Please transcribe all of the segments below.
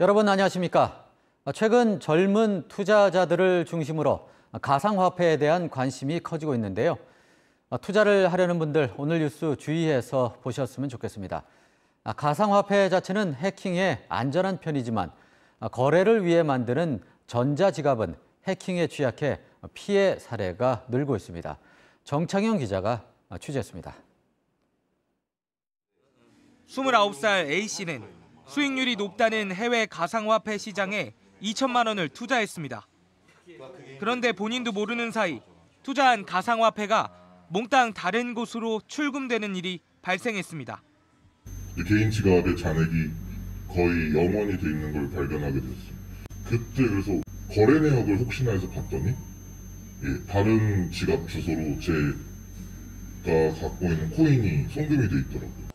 여러분 안녕하십니까? 최근 젊은 투자자들을 중심으로 가상화폐에 대한 관심이 커지고 있는데요. 투자를 하려는 분들 오늘 뉴스 주의해서 보셨으면 좋겠습니다. 가상화폐 자체는 해킹에 안전한 편이지만 거래를 위해 만드는 전자지갑은 해킹에 취약해 피해 사례가 늘고 있습니다. 정창현 기자가 취재했습니다. 29살 A씨는 수익률이 높다는 해외 가상화폐 시장에 2천만 원을 투자했습니다. 그런데 본인도 모르는 사이 투자한 가상화폐가 몽땅 다른 곳으로 출금되는 일이 발생했습니다. 개인 지갑의 잔액이 거의 0원이 돼 있는 걸 발견하게 됐어요. 그때 그래서 거래 내역을 혹시나 해서 봤더니 예, 다른 지갑 주소로 제가 갖고 있는 코인이 송금이 돼 있더라고요.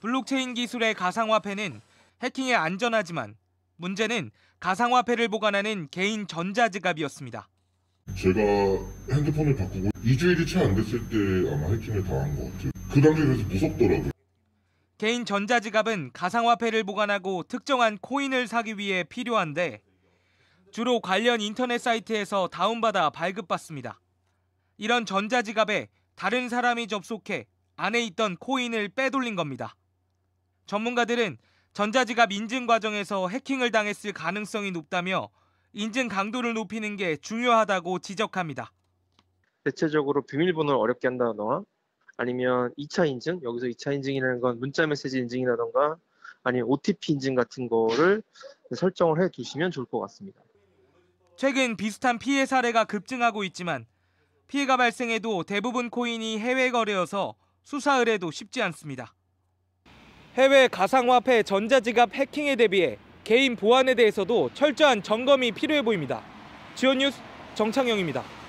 블록체인 기술의 가상화폐는 해킹에 안전하지만 문제는 가상화폐를 보관하는 개인 전자지갑이었습니다. 제가 핸드폰을 바꾸고 2주일이 채안 됐을 때 아마 해킹을 당한 것 같아요. 그 당시에 서 무섭더라고요. 개인 전자지갑은 가상화폐를 보관하고 특정한 코인을 사기 위해 필요한데 주로 관련 인터넷 사이트에서 다운받아 발급받습니다. 이런 전자지갑에 다른 사람이 접속해 안에 있던 코인을 빼돌린 겁니다. 전문가들은 전자지갑 인증 과정에서 해킹을 당했을 가능성이 높다며 인증 강도를 높이는 게 중요하다고 지적합니다. 대체적으로 비밀번호를 어렵게 한다거나 아니면 2차 인증, 여기서 2차 인증이라는 건 문자 메시지 인증이라던가 아니면 OTP 인증 같은 거를 설정을 해 두시면 좋을 것 같습니다. 최근 비슷한 피해 사례가 급증하고 있지만 피해가 발생해도 대부분 코인이 해외 거래여서 수사 의뢰도 쉽지 않습니다. 해외 가상화폐 전자지갑 해킹에 대비해 개인 보안에 대해서도 철저한 점검이 필요해 보입니다. 지원 뉴스 정창영입니다.